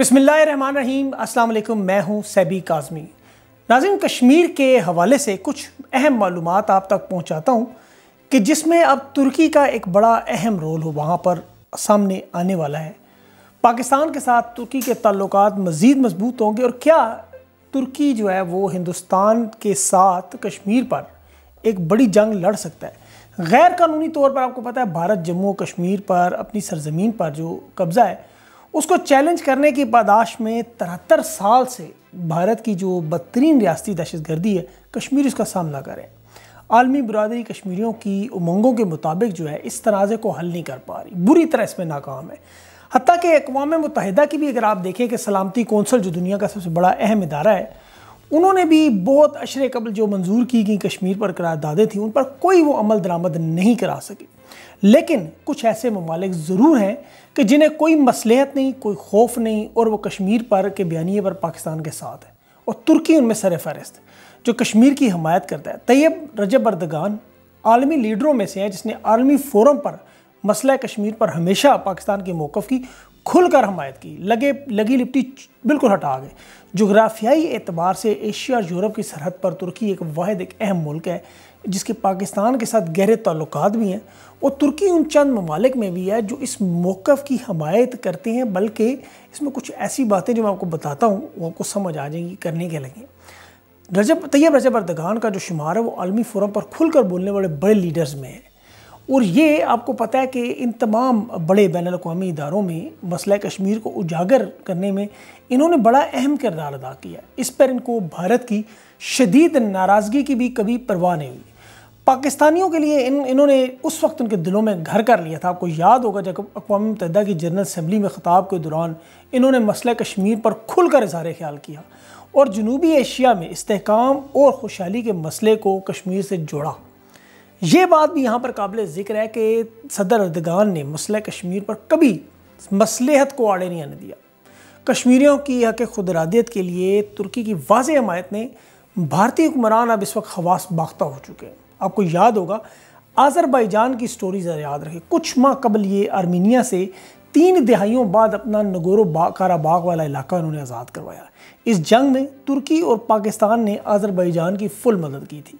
बिसमिल्ल रहीम अस्सलाम मैं हूं सैबी काजमी नाजिम कश्मीर के हवाले से कुछ अहम मालूम आप तक पहुंचाता हूं कि जिसमें अब तुर्की का एक बड़ा अहम रोल हो वहाँ पर सामने आने वाला है पाकिस्तान के साथ तुर्की के ताल्लुक मज़ीद मजबूत होंगे और क्या तुर्की जो है वो हिंदुस्तान के साथ कश्मीर पर एक बड़ी जंग लड़ सकता है गैर कानूनी तौर पर आपको पता है भारत जम्मू कश्मीर पर अपनी सरजमीन पर जो कब्ज़ा है उसको चैलेंज करने की पादाश में तिहत्तर साल से भारत की जो बदतरीन रियाती दहशत गर्दी है कश्मीर उसका सामना करें आलमी बरदरी कश्मीरियों की उमंगों के मुताबिक जो है इस तनाज़े को हल नहीं कर पा रही बुरी तरह इसमें नाकाम है हती कि अकवा मुतहदा की भी अगर आप देखें कि सलामती कौंसल जो दुनिया का सबसे बड़ा अहम इदारा है उन्होंने भी बहुत अशर कबल जो मंजूर की गई कश्मीर पर करारदादें थी उन पर कोई वो अमल दरामद नहीं करा सके लेकिन कुछ ऐसे ममालिक ज़रूर हैं कि जिन्हें कोई मसलहत नहीं कोई खौफ नहीं और वह कश्मीर पर के बयानी पर पाकिस्तान के साथ है और तुर्की उनमें सर फहरस्त जो कश्मीर की हमायत करता है तैयब रजब अर्दगान आलमी लीडरों में से हैं जिसने आलमी फोरम पर मसला कश्मीर पर हमेशा पाकिस्तान के मौक़ की खुलकर हमायत की लगे लगी लिपटी बिल्कुल हटा गए जोग्राफियाई एतबार से एशिया और यूरोप की सरहद पर तुर्की एक वाद एक अहम मुल्क है जिसके पाकिस्तान के साथ गहरे तल्लक भी हैं और तुर्की उन चंद ममालिक में भी है जो इस मौक़ की हमायत करते हैं बल्कि इसमें कुछ ऐसी बातें जो मैं आपको बताता हूँ वो आपको समझ आ जाएंगी करने के लगे रजब तैयब रजब अरदगान का जो शुमार है वो आलमी फोरम पर खुलकर बोलने वाले बड़े लीडर्स में है और ये आपको पता है कि इन तमाम बड़े बैन अवी इदारों में मसला कश्मीर को उजागर करने में इन्होंने बड़ा अहम किरदार अदा किया इस पर इनको भारत की शदीद नाराज़गी की भी कभी परवाह नहीं हुई पाकिस्तानियों के लिए इन इन्होंने उस वक्त उनके दिलों में घर कर लिया था आपको याद होगा जब अकवा मुतदा की जनरल असम्बली में ख़ताब के दौरान इन्होंने मसला कश्मीर पर खुलकर इजहार ख्याल किया और जनूबी एशिया में इसकाम और खुशहाली के मसले को कश्मीर से जोड़ा ये बात भी यहाँ पर काबिल ज़िक्र है कि सदर अर्दगान ने मसल कश्मीर पर कभी मसलहत को आड़े नहीं आने दिया कश्मीरियों की हक खुदरादियत के लिए तुर्की की वाज हमायत ने भारतीय हुक्मरान अब इस वक्त खवास बाख्ता हो चुके हैं आपको याद होगा आज़रबाईजान की स्टोरी ज़रा याद रखें कुछ माह कबल ये आर्मीनिया से तीन दहाइयों बाद अपना नगोरो काराबाग वाला इलाका उन्होंने आज़ाद करवाया इस जंग में तुर्की और पाकिस्तान ने आज़रबाईजान की फुल मदद की थी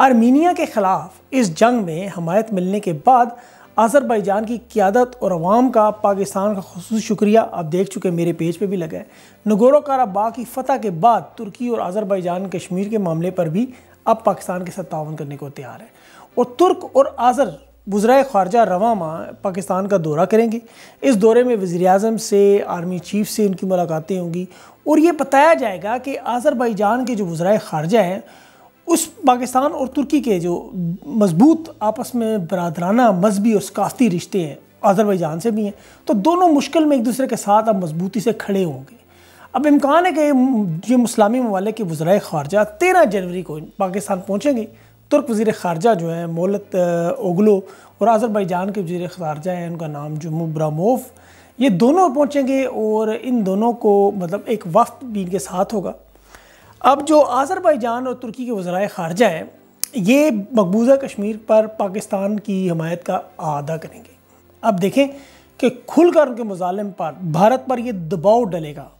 आर्मीनिया के खिलाफ इस जंग में हमायत मिलने के बाद आज़रबाईजान की क्यादत और अवाम का पाकिस्तान का खसूस शुक्रिया आप देख चुके मेरे पेज पे भी लगा है नगोरो काराबा की फ़तह के बाद तुर्की और आज़रबाईजान कश्मीर के मामले पर भी अब पाकिस्तान के साथ तावन करने को तैयार है और तुर्क और आज़र बुजरा खारजा रवामा पाकिस्तान का दौरा करेंगे इस दौरे में वज़ी अजम से आर्मी चीफ से उनकी मुलाकातें होंगी और ये बताया जाएगा कि आज़रबाईजान के जो बुजरा खारजा हैं उस पाकिस्तान और तुर्की के जो मजबूत आपस में बरदराना मजहबी और सकाफती रिश्ते हैं अजरबैजान से भी हैं तो दोनों मुश्किल में एक दूसरे के साथ अब मजबूती से खड़े होंगे अब इम्कान है कि ये मुस्लामी ममालिक के वज्रा खारजा तेरह जनवरी को पाकिस्तान पहुँचेंगे तुर्क वजीर खारजा जो हैं मोलत ओगलो और अजरबैजान के वज़ी खारजा हैं उनका नाम जुमू ब्रामोव ये दोनों पहुँचेंगे और इन दोनों को मतलब एक वफ्त भी इनके साथ होगा अब जो आज़रबाईजान और तुर्की के वज़रा ख़ारजा हैं ये मकबूजा कश्मीर पर पाकिस्तान की हमायत का आदा करेंगे अब देखें कि खुलकर उनके मुजालम पर भारत पर यह दबाव डलेगा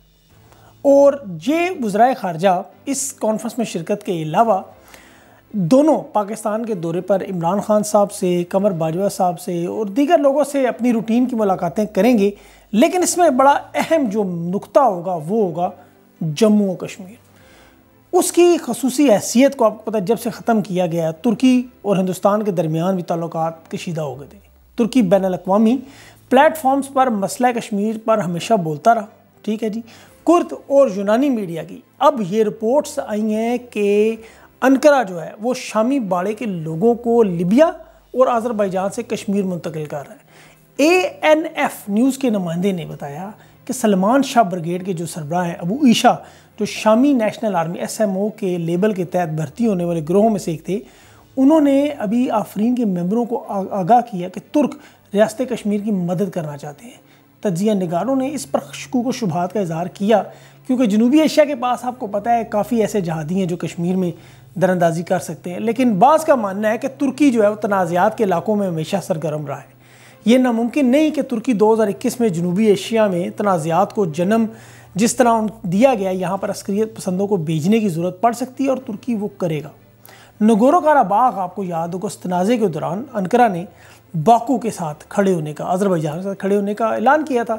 और ये वज़रा खारजा इस कॉन्फ्रेंस में शिरकत के अलावा दोनों पाकिस्तान के दौरे पर इमरान खान साहब से कमर बाजवा साहब से और दीगर लोगों से अपनी रूटीन की मुलाकातें करेंगे लेकिन इसमें बड़ा अहम जो नुकता होगा वो होगा जम्मू और कश्मीर उसकी खसूसी हैसियत को आपको पता है जब से ख़त्म किया गया तुर्की और हिंदुस्तान के दरमियान भी ताल्लुक कशीदा हो गए थे तुर्की बैन अवी प्लेटफॉर्म्स पर मसला कश्मीर पर हमेशा बोलता रहा ठीक है जी कुर्द और यूनानी मीडिया की अब ये रिपोर्ट्स आई हैं कि अनकरा जो है वो शामी बाड़े के लोगों को लिबिया और आज़रबाईजान से कश्मीर मुंतकिल कर रहा है ए एन एफ न्यूज़ के नुमाइंदे ने बताया कि सलमान शाह ब्रिगेड के जो सरबराह हैं अबू ईशा जो शामी नेशनल आर्मी एस के लेबल के तहत भर्ती होने वाले ग्रोहों में से एक थे उन्होंने अभी आफरीन के मेम्बरों को आगाह किया कि तुर्क रियासत कश्मीर की मदद करना चाहते हैं तजिया निगारों ने इस पर को शुभात का इजहार किया क्योंकि जनूबी एशिया के पास आपको पता है काफ़ी ऐसे जहादी हैं जो कश्मीर में दरअंदाजी कर सकते हैं लेकिन बाज़ का मानना है कि तुर्की जो है वो तनाज़ात के इलाकों में हमेशा सरगर्म रहा है ये नामुमकिन नहीं कि तुर्की 2021 में जनूबी एशिया में तनाज़ात को जन्म जिस तरह दिया गया यहाँ पर अस्क्रियत पसंदों को भेजने की ज़रूरत पड़ सकती है और तुर्की वो करेगा नगोरो काराबाग आपको याद होगा उस तनाज़े के दौरान अनकरा ने बाकू के साथ खड़े होने का अजरबैजान के साथ खड़े होने का ऐलान किया था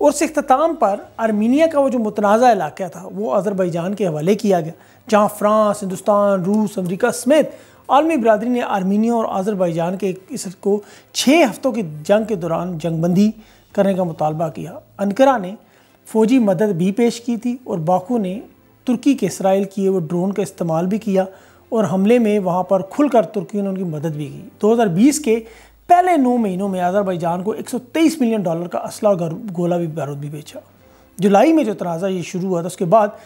और उस अख्ताम पर आर्मीनिया का वो जो मतनाज़ा इलाका था वो अजरबैजान के हवाले किया गया जहाँ फ्रांस हिंदुस्तान रूस अमरीका समेत आलमी बरदरी ने आर्मीनिया और अजरबैजान के को छः हफ्तों की जंग के दौरान जंगबंदी करने का मुतालबा किया अनकरा ने फौजी मदद भी पेश की थी और बाकू ने तुर्की के इसराइल किए वो ड्रोन का इस्तेमाल भी किया और हमले में वहाँ पर खुलकर तुर्की ने उनकी मदद भी की 2020 के पहले नौ महीनों में जान को 123 मिलियन डॉलर का असला और गोला भी बारूद भी बेचा जुलाई में जो तनाज़ा ये शुरू हुआ था उसके बाद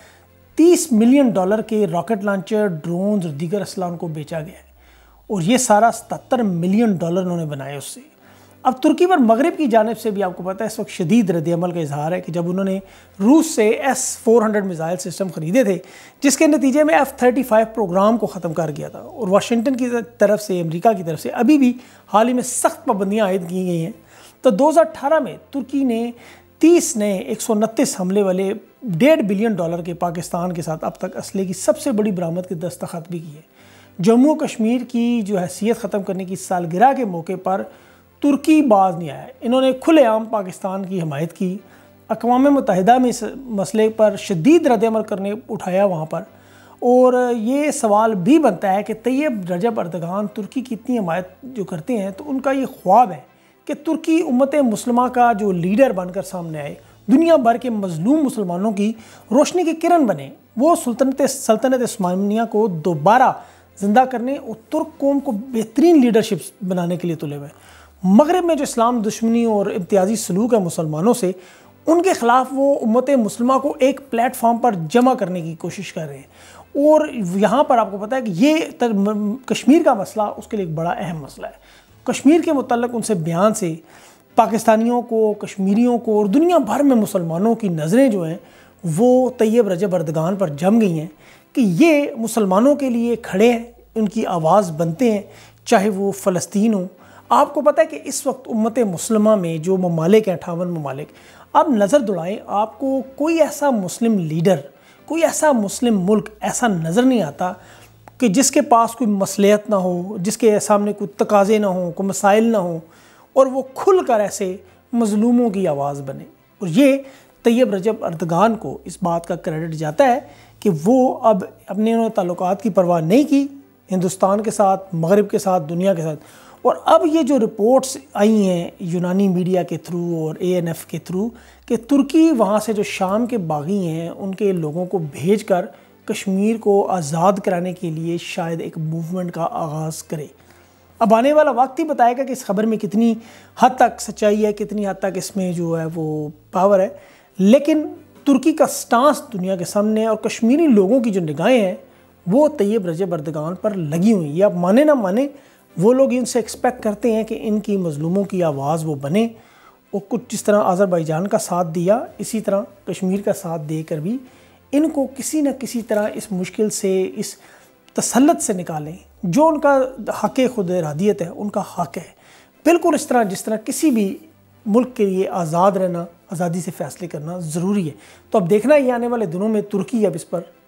30 मिलियन डॉलर के रॉकेट लॉन्चर ड्रोन और दीगर असला उनको बेचा गया है और ये सारा सतर मिलियन डॉलर उन्होंने बनाया उससे अब तुर्की पर मगरब की जानब से भी आपको पता है इस वक्त शदीद रद्दमल का इजहार है कि जब उन्होंने रूस से S four hundred missile system ख़रीदे थे जिसके नतीजे में एफ़ थर्टी फाइव प्रोग्राम को ख़त्म कर गया था और वाशिंगटन की तरफ से अमरीका की तरफ से अभी भी हाल ही में सख्त पाबंदियाँ आयद की गई हैं तो दो हज़ार अठारह में तुर्की ने तीस नए एक सौ उनतीस हमले वाले डेढ़ बिलियन डॉलर के पाकिस्तान के साथ अब तक असले की सबसे बड़ी बरामद के दस्तखत भी किए जम्मू कश्मीर की जो हैसियत ख़त्म करने की सालगिरह के मौके पर तुर्की बाज नहीं आया इन्होंने खुलेआम पाकिस्तान की हमायत की अकवा मुतहदा में इस मसले पर शदीद रद्दमल करने उठाया वहाँ पर और ये सवाल भी बनता है कि तैयब रजब अर्दगान तुर्की की इतनी हमायत जो करते हैं तो उनका ये ख्वाब है कि तुर्की उम्मत मुसलमा का जो लीडर बनकर सामने आए दुनिया भर के मजलूम मुसलमानों की रोशनी की किरण बने वो सुल्तनत सल्तनत स्मानिया को दोबारा ज़िंदा करने और तुर्क कौम को बेहतरीन लीडरशिप बनाने के लिए तुले हुए मगरब में जो इस्लाम दुश्मनी और इम्तियाजी सलूक है मुसलमानों से उनके ख़िलाफ़ वो उम्मत मुसलमा को एक प्लेटफार्म पर जमा करने की कोशिश कर रहे हैं और यहाँ पर आपको पता है कि ये कश्मीर का मसला उसके लिए एक बड़ा अहम मसला है कश्मीर के मतलब उनसे बयान से पाकिस्तानियों को कश्मीरियों को और दुनिया भर में मुसलमानों की नज़रें जो हैं वो तैयब रजब अरदगान पर जम गई हैं कि ये मुसलमानों के लिए खड़े हैं उनकी आवाज़ बनते हैं चाहे वो फ़लस्तीन हो आपको पता है कि इस वक्त उम्मत मुसलमा में जो ममालिक हैं अठावन ममालिक आप नज़र दौड़ाएँ आपको कोई ऐसा मुस्लिम लीडर कोई ऐसा मुस्लिम मुल्क ऐसा नज़र नहीं आता कि जिसके पास कोई मसलियत ना हो जिसके सामने कोई तकाजे ना हों कोई मसाइल ना हों और वो खुल कर ऐसे मजलूमों की आवाज़ बने और ये तैयब रजब अर्दगान को इस बात का क्रेडिट जाता है कि वो अब अपने उन्होंने ताल्लुकात की परवाह नहीं की हिंदुस्तान के साथ मगरब के साथ दुनिया के साथ और अब ये जो रिपोर्ट्स आई हैं यूनानी मीडिया के थ्रू और एएनएफ के थ्रू कि तुर्की वहाँ से जो शाम के बागी हैं उनके लोगों को भेज कर कश्मीर को आज़ाद कराने के लिए शायद एक मूवमेंट का आगाज़ करे अब आने वाला वक्त ही बताएगा कि इस खबर में कितनी हद तक सच्चाई है कितनी हद तक इसमें जो है वो पावर है लेकिन तुर्की का स्टांस दुनिया के सामने और कश्मीरी लोगों की जो निगाहें हैं वो तैयब रजब बर्दगान पर लगी हुई है आप माने ना माने वो लोग इनसे एक्सपेक्ट करते हैं कि इनकी मज़लूमों की आवाज़ वो बने वो कुछ जिस तरह आज़रबाईजान का साथ दिया इसी तरह कश्मीर का साथ देकर भी इनको किसी न किसी तरह इस मुश्किल से इस तसलत से निकालें जो उनका हक खुद इरादियत है उनका हक है बिल्कुल इस तरह जिस तरह किसी भी मुल्क के लिए आज़ाद रहना आज़ादी से फैसले करना ज़रूरी है तो अब देखना ये आने वाले दिनों में तुर्की अब इस पर